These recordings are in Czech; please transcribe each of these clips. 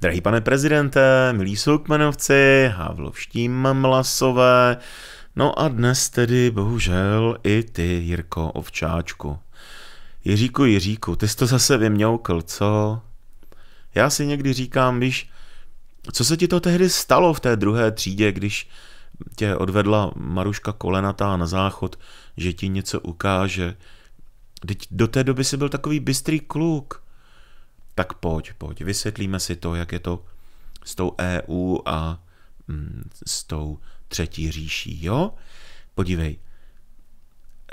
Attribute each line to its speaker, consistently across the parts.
Speaker 1: Drahý pane prezidente, milí soukmenovci, havlovští mamlasové, no a dnes tedy bohužel i ty, Jirko Ovčáčku. Jiříku, Jiříku, ty jsi to zase vymňoukl, co? Já si někdy říkám, víš, co se ti to tehdy stalo v té druhé třídě, když tě odvedla Maruška kolenatá na záchod, že ti něco ukáže. Teď do té doby jsi byl takový bystrý kluk tak pojď, pojď, vysvětlíme si to, jak je to s tou EU a mm, s tou třetí říší, jo? Podívej,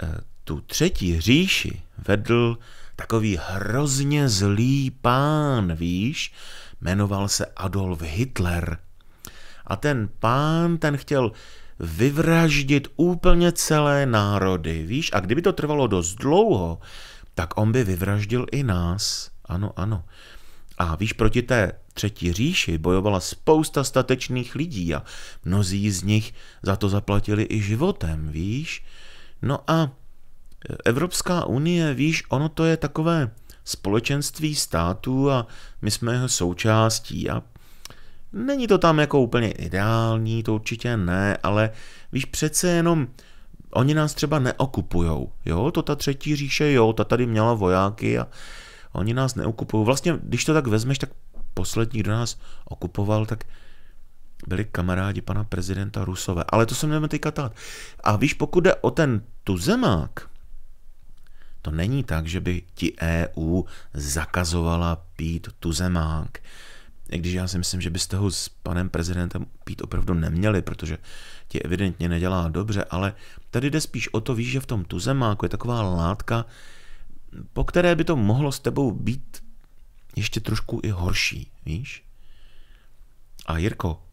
Speaker 1: e, tu třetí říši vedl takový hrozně zlý pán, víš, jmenoval se Adolf Hitler. A ten pán, ten chtěl vyvraždit úplně celé národy, víš, a kdyby to trvalo dost dlouho, tak on by vyvraždil i nás. Ano, ano. A víš, proti té třetí říši bojovala spousta statečných lidí a mnozí z nich za to zaplatili i životem, víš? No a e, Evropská unie, víš, ono to je takové společenství států a my jsme jeho součástí a není to tam jako úplně ideální, to určitě ne, ale víš, přece jenom oni nás třeba neokupujou, jo, to ta třetí říše, jo, ta tady měla vojáky a Oni nás neokupují. Vlastně, když to tak vezmeš, tak poslední, kdo nás okupoval, tak byli kamarádi pana prezidenta Rusové. Ale to se měme teďka tát. A víš, pokud jde o ten tuzemák, to není tak, že by ti EU zakazovala pít tuzemák. I když já si myslím, že byste ho s panem prezidentem pít opravdu neměli, protože ti evidentně nedělá dobře, ale tady jde spíš o to, víš, že v tom tuzemáku je taková látka, po které by to mohlo s tebou být ještě trošku i horší, víš? A Jirko,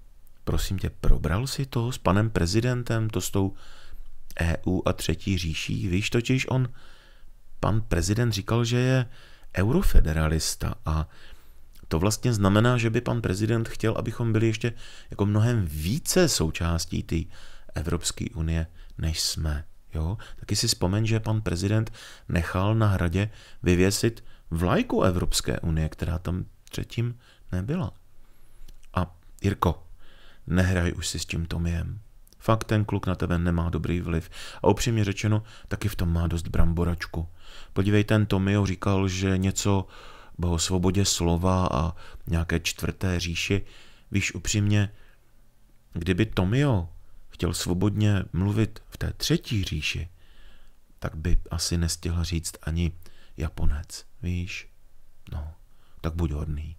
Speaker 1: prosím tě, probral si to s panem prezidentem, to s tou EU a třetí říší? Víš, totiž on, pan prezident říkal, že je eurofederalista a to vlastně znamená, že by pan prezident chtěl, abychom byli ještě jako mnohem více součástí té Evropské unie, než jsme. Jo? Taky si vzpomeň, že pan prezident nechal na hradě vyvěsit vlajku Evropské unie, která tam předtím nebyla. A Jirko, nehraj už si s tím Tomiem. Fakt ten kluk na tebe nemá dobrý vliv. A upřímně řečeno, taky v tom má dost bramboračku. Podívej, ten Tomio říkal, že něco o svobodě slova a nějaké čtvrté říši. Víš upřímně, kdyby Tomio chtěl svobodně mluvit v té třetí říši, tak by asi nestihl říct ani Japonec, víš? No, tak buď hodný.